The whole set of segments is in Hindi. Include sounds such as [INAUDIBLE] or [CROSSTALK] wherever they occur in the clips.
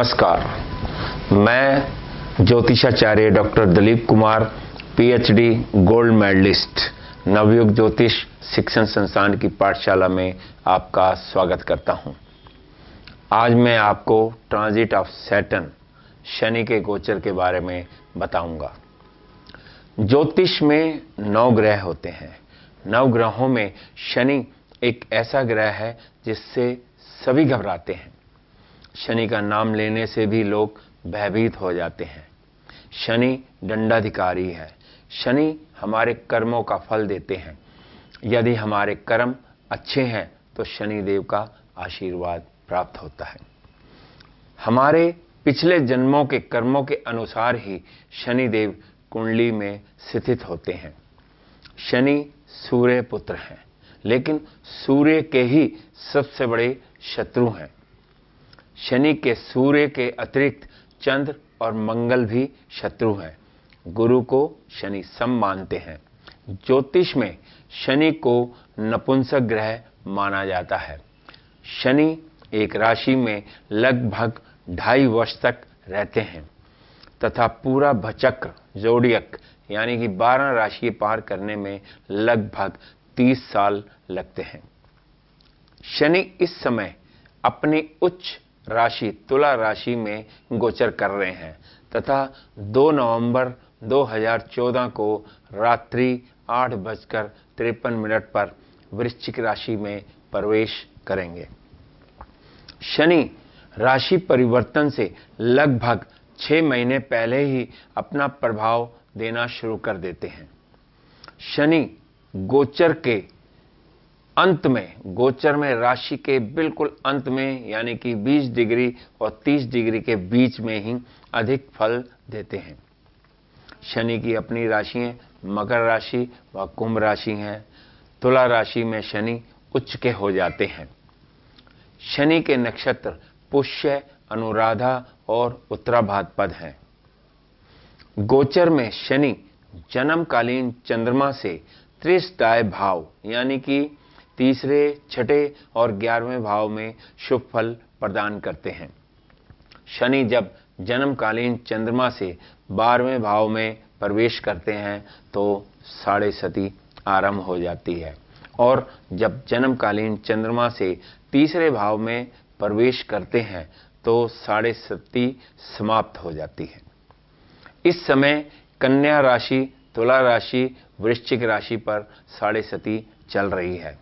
नमस्कार मैं ज्योतिषाचार्य doctor Dilip Kumar PhD gold medalist Navyug Jyotish Shikshan संस्थान की पाठशाला में आपका स्वागत करता हूं। आज मैं आपको ट्रांजिट ऑफ सैटन शनि के गोचर के बारे में बताऊंगा। ज्योतिष में नौ ग्रह होते हैं नौ ग्रहों में शनि एक ऐसा ग्रह है जिससे सभी घबराते हैं शनि का नाम लेने से भी लोग भयभीत हो जाते हैं शनि दंडाधिकारी है शनि हमारे कर्मों का फल देते हैं यदि हमारे कर्म अच्छे हैं तो शनि देव का आशीर्वाद प्राप्त होता है हमारे पिछले जन्मों के कर्मों के अनुसार ही शनि देव कुंडली में स्थित होते हैं शनि सूर्य पुत्र हैं लेकिन सूर्य के ही सबसे बड़े शत्रु हैं शनि के सूर्य के अतिरिक्त चंद्र और मंगल भी शत्रु हैं गुरु को शनि सम मानते हैं ज्योतिष में शनि को नपुंसक ग्रह माना जाता है शनि एक राशि में लगभग ढाई वर्ष तक रहते हैं तथा पूरा भचक्र जोड़ियक यानी कि बारह राशि पार करने में लगभग तीस साल लगते हैं शनि इस समय अपनी उच्च राशि तुला राशि में गोचर कर रहे हैं तथा 2 नवंबर 2014 को रात्रि आठ बजकर तिरपन मिनट पर वृश्चिक राशि में प्रवेश करेंगे शनि राशि परिवर्तन से लगभग छह महीने पहले ही अपना प्रभाव देना शुरू कर देते हैं शनि गोचर के अंत में गोचर में राशि के बिल्कुल अंत में यानी कि 20 डिग्री और 30 डिग्री के बीच में ही अधिक फल देते हैं शनि की अपनी है मकर राशि व कुंभ राशि हैं तुला राशि में शनि उच्च के हो जाते हैं शनि के नक्षत्र पुष्य अनुराधा और उत्तराभाद्पद हैं गोचर में शनि जन्मकालीन चंद्रमा से त्रिस्ताय भाव यानी कि तीसरे छठे और ग्यारहवें भाव में शुभ फल प्रदान करते हैं शनि जब जन्मकालीन चंद्रमा से बारहवें भाव में प्रवेश करते हैं तो साढ़े सती आरंभ हो जाती है और जब जन्मकालीन चंद्रमा से तीसरे भाव में प्रवेश करते हैं तो साढ़े सती समाप्त हो जाती है इस समय कन्या राशि तुला राशि वृश्चिक राशि पर साढ़े सती चल रही है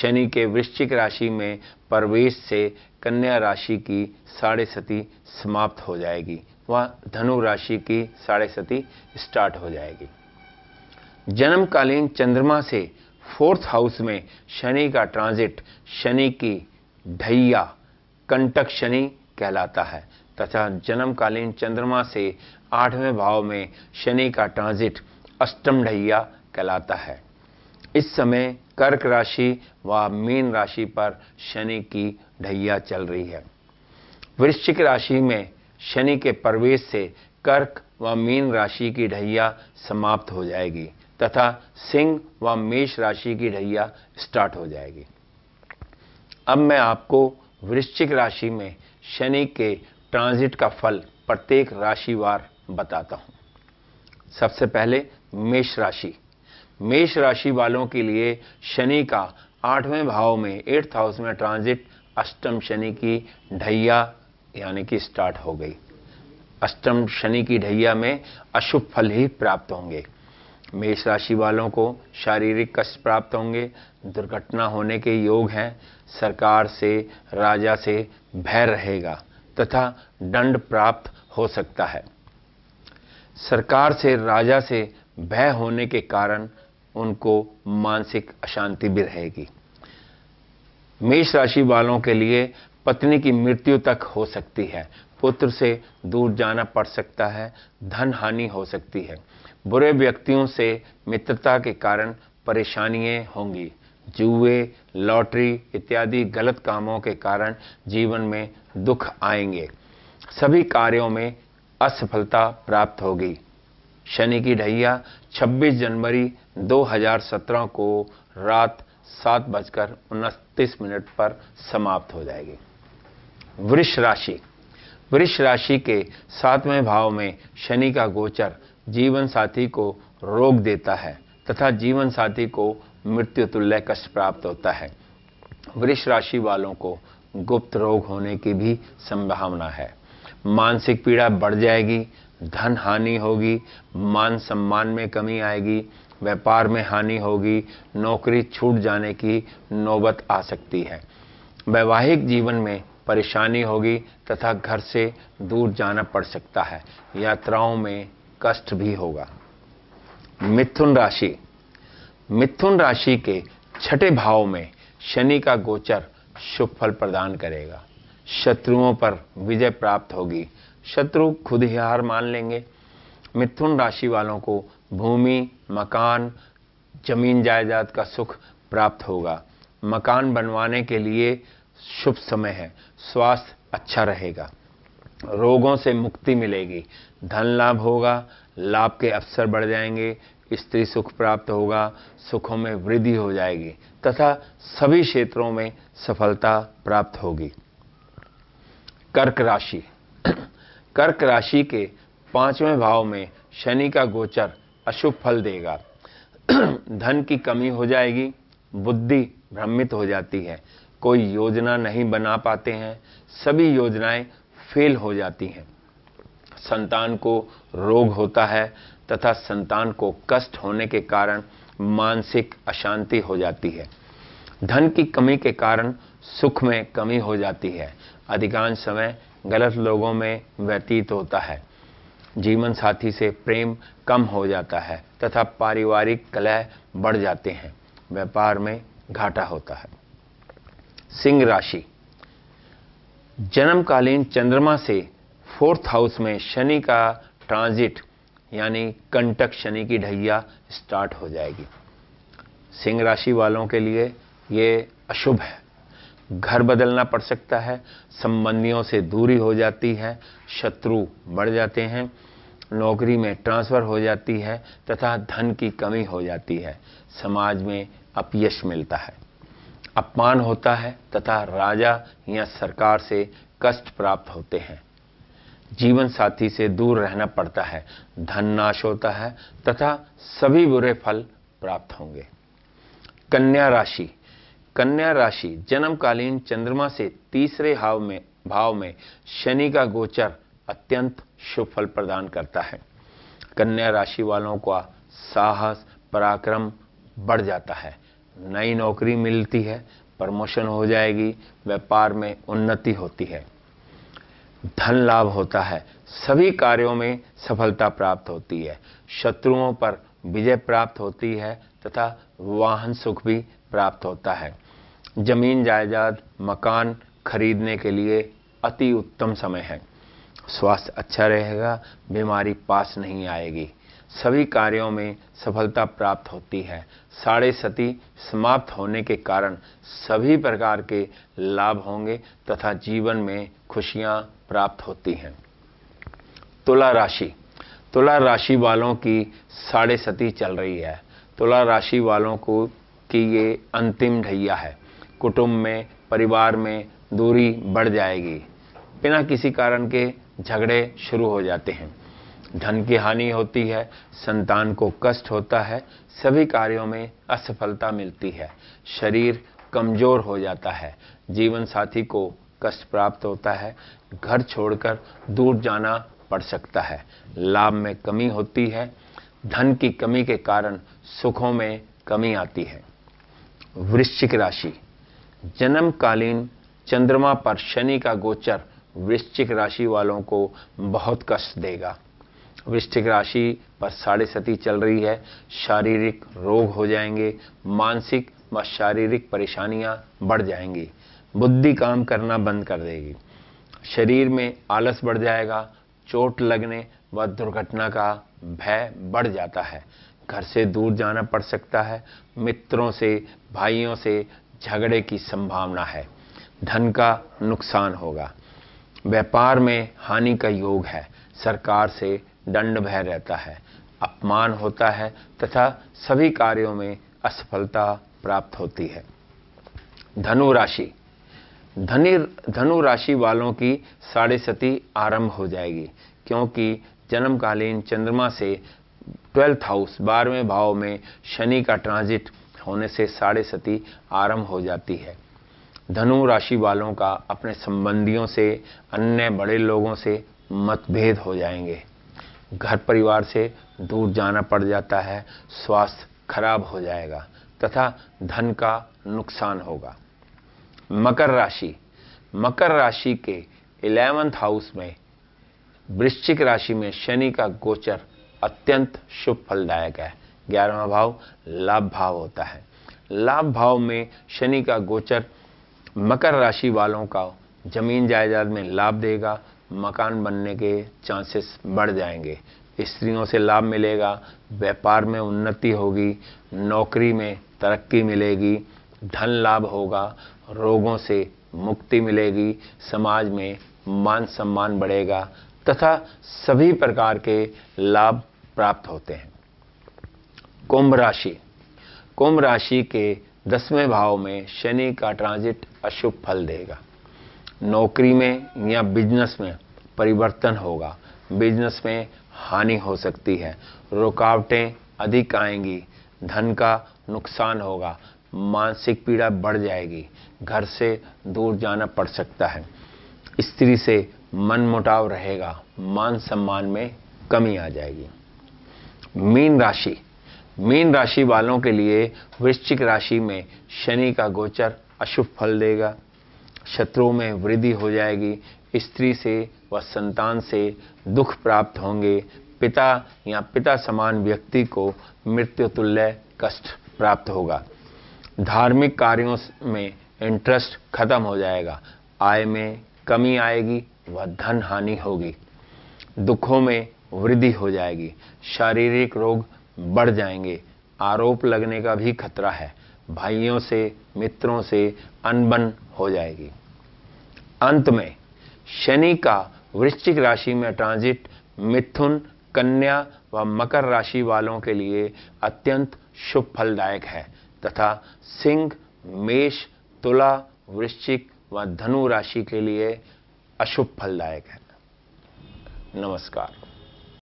शनि के वृश्चिक राशि में प्रवेश से कन्या राशि की साढ़े सती समाप्त हो जाएगी व धनु राशि की साढ़े सती स्टार्ट हो जाएगी जन्मकालीन चंद्रमा से फोर्थ हाउस में शनि का ट्रांजिट शनि की ढैया कंटक शनि कहलाता है तथा जन्मकालीन चंद्रमा से आठवें भाव में शनि का ट्रांजिट अष्टम ढैया कहलाता है इस समय कर्क राशि व मीन राशि पर शनि की ढैया चल रही है वृश्चिक राशि में शनि के प्रवेश से कर्क व मीन राशि की ढैया समाप्त हो जाएगी तथा सिंह व मेष राशि की ढैया स्टार्ट हो जाएगी अब मैं आपको वृश्चिक राशि में शनि के ट्रांजिट का फल प्रत्येक राशिवार बताता हूं सबसे पहले मेष राशि मेष राशि वालों के लिए शनि का आठवें भाव में एट्थ हाउस में ट्रांजिट अष्टम शनि की ढैया यानी कि स्टार्ट हो गई अष्टम शनि की ढैया में अशुभ फल ही प्राप्त होंगे मेष राशि वालों को शारीरिक कष्ट प्राप्त होंगे दुर्घटना होने के योग हैं सरकार से राजा से भय रहेगा तथा दंड प्राप्त हो सकता है सरकार से राजा से भय होने के कारण उनको मानसिक अशांति भी रहेगी मेष राशि वालों के लिए पत्नी की मृत्यु तक हो सकती है पुत्र से दूर जाना पड़ सकता है धन हानि हो सकती है बुरे व्यक्तियों से मित्रता के कारण परेशानियां होंगी जुए लॉटरी इत्यादि गलत कामों के कारण जीवन में दुख आएंगे सभी कार्यों में असफलता प्राप्त होगी शनि की ढैया 26 जनवरी 2017 को रात सात बजकर उनतीस मिनट पर समाप्त हो जाएगी वृष राशि वृष राशि के सातवें भाव में शनि का गोचर जीवन साथी को रोक देता है तथा जीवन साथी को मृत्यु तुल्य कष्ट प्राप्त होता है वृष राशि वालों को गुप्त रोग होने की भी संभावना है मानसिक पीड़ा बढ़ जाएगी धन हानि होगी मान सम्मान में कमी आएगी व्यापार में हानि होगी नौकरी छूट जाने की नौबत आ सकती है वैवाहिक जीवन में परेशानी होगी तथा घर से दूर जाना पड़ सकता है यात्राओं में कष्ट भी होगा मिथुन राशि मिथुन राशि के छठे भाव में शनि का गोचर शुभ फल प्रदान करेगा शत्रुओं पर विजय प्राप्त होगी शत्रु खुद ही हार मान लेंगे मिथुन राशि वालों को भूमि मकान जमीन जायदाद का सुख प्राप्त होगा मकान बनवाने के लिए शुभ समय है स्वास्थ्य अच्छा रहेगा रोगों से मुक्ति मिलेगी धन लाभ होगा लाभ के अवसर बढ़ जाएंगे स्त्री सुख प्राप्त होगा सुखों में वृद्धि हो जाएगी तथा सभी क्षेत्रों में सफलता प्राप्त होगी कर्क राशि कर्क राशि के पांचवें भाव में शनि का गोचर अशुभ फल देगा [CLEARS THROAT] धन की कमी हो जाएगी बुद्धि भ्रमित हो जाती है कोई योजना नहीं बना पाते हैं सभी योजनाएं फेल हो जाती हैं संतान को रोग होता है तथा संतान को कष्ट होने के कारण मानसिक अशांति हो जाती है धन की कमी के कारण सुख में कमी हो जाती है अधिकांश समय गलत लोगों में व्यतीत होता है जीवन साथी से प्रेम कम हो जाता है तथा पारिवारिक कलह बढ़ जाते हैं व्यापार में घाटा होता है सिंह राशि जन्मकालीन चंद्रमा से फोर्थ हाउस में शनि का ट्रांजिट यानी कंटक शनि की ढैया स्टार्ट हो जाएगी सिंह राशि वालों के लिए ये अशुभ है घर बदलना पड़ सकता है संबंधियों से दूरी हो जाती है शत्रु बढ़ जाते हैं नौकरी में ट्रांसफ़र हो जाती है तथा धन की कमी हो जाती है समाज में अपयश मिलता है अपमान होता है तथा राजा या सरकार से कष्ट प्राप्त होते हैं जीवन साथी से दूर रहना पड़ता है धन नाश होता है तथा सभी बुरे फल प्राप्त होंगे कन्या राशि कन्या राशि जन्मकालीन चंद्रमा से तीसरे भाव में भाव में शनि का गोचर अत्यंत शुभ फल प्रदान करता है कन्या राशि वालों का साहस पराक्रम बढ़ जाता है नई नौकरी मिलती है प्रमोशन हो जाएगी व्यापार में उन्नति होती है धन लाभ होता है सभी कार्यों में सफलता प्राप्त होती है शत्रुओं पर विजय प्राप्त होती है तथा वाहन सुख भी प्राप्त होता है जमीन जायदाद मकान खरीदने के लिए अति उत्तम समय है स्वास्थ्य अच्छा रहेगा बीमारी पास नहीं आएगी सभी कार्यों में सफलता प्राप्त होती है साढ़े सती समाप्त होने के कारण सभी प्रकार के लाभ होंगे तथा जीवन में खुशियां प्राप्त होती हैं तुला राशि तुला राशि वालों की साढ़े सती चल रही है तुला राशि वालों को कि ये अंतिम ढैया है कुटुंब में परिवार में दूरी बढ़ जाएगी बिना किसी कारण के झगड़े शुरू हो जाते हैं धन की हानि होती है संतान को कष्ट होता है सभी कार्यों में असफलता मिलती है शरीर कमजोर हो जाता है जीवन साथी को कष्ट प्राप्त होता है घर छोड़कर दूर जाना पड़ सकता है लाभ में कमी होती है धन की कमी के कारण सुखों में कमी आती है वृश्चिक राशि जन्मकालीन चंद्रमा पर शनि का गोचर वृश्चिक राशि वालों को बहुत कष्ट देगा वृश्चिक राशि पर साढ़े सती चल रही है शारीरिक रोग हो जाएंगे मानसिक व शारीरिक परेशानियां बढ़ जाएंगी बुद्धि काम करना बंद कर देगी शरीर में आलस बढ़ जाएगा चोट लगने व दुर्घटना का भय बढ़ जाता है घर से दूर जाना पड़ सकता है मित्रों से भाइयों से झगड़े की संभावना है धन का नुकसान होगा व्यापार में हानि का योग है सरकार से दंड भय रहता है अपमान होता है तथा सभी कार्यों में असफलता प्राप्त होती है धनु राशि धनी धनु राशि वालों की साढ़े सती आरंभ हो जाएगी क्योंकि जन्मकालीन चंद्रमा से ट्वेल्थ हाउस बारहवें भाव में शनि का ट्रांजिट होने से साढ़े सती आरंभ हो जाती है धनु राशि वालों का अपने संबंधियों से अन्य बड़े लोगों से मतभेद हो जाएंगे घर परिवार से दूर जाना पड़ जाता है स्वास्थ्य खराब हो जाएगा तथा धन का नुकसान होगा मकर राशि मकर राशि के इलेवंथ हाउस में वृश्चिक राशि में शनि का गोचर अत्यंत शुभ फलदायक है ग्यारहवा भाव लाभ भाव होता है लाभ भाव में शनि का गोचर मकर राशि वालों का जमीन जायदाद में लाभ देगा मकान बनने के चांसेस बढ़ जाएंगे स्त्रियों से लाभ मिलेगा व्यापार में उन्नति होगी नौकरी में तरक्की मिलेगी धन लाभ होगा रोगों से मुक्ति मिलेगी समाज में मान सम्मान बढ़ेगा तथा सभी प्रकार के लाभ प्राप्त होते हैं कुंभ राशि कुंभ राशि के दसवें भाव में शनि का ट्रांजिट अशुभ फल देगा नौकरी में या बिजनेस में परिवर्तन होगा बिजनेस में हानि हो सकती है रुकावटें अधिक आएंगी धन का नुकसान होगा मानसिक पीड़ा बढ़ जाएगी घर से दूर जाना पड़ सकता है स्त्री से मन मुटाव रहेगा मान सम्मान में कमी आ जाएगी मीन राशि मीन राशि वालों के लिए वृश्चिक राशि में शनि का गोचर अशुभ फल देगा शत्रुओं में वृद्धि हो जाएगी स्त्री से व संतान से दुख प्राप्त होंगे पिता या पिता समान व्यक्ति को मृत्यु तुल्य कष्ट प्राप्त होगा धार्मिक कार्यों में इंटरेस्ट खत्म हो जाएगा आय में कमी आएगी व धन हानि होगी दुखों में वृद्धि हो जाएगी शारीरिक रोग बढ़ जाएंगे आरोप लगने का भी खतरा है भाइयों से मित्रों से अनबन हो जाएगी अंत में शनि का वृश्चिक राशि में ट्रांजिट मिथुन कन्या व मकर राशि वालों के लिए अत्यंत शुभ फलदायक है तथा सिंह मेष तुला वृश्चिक व धनु राशि के लिए अशुभ फलदायक है नमस्कार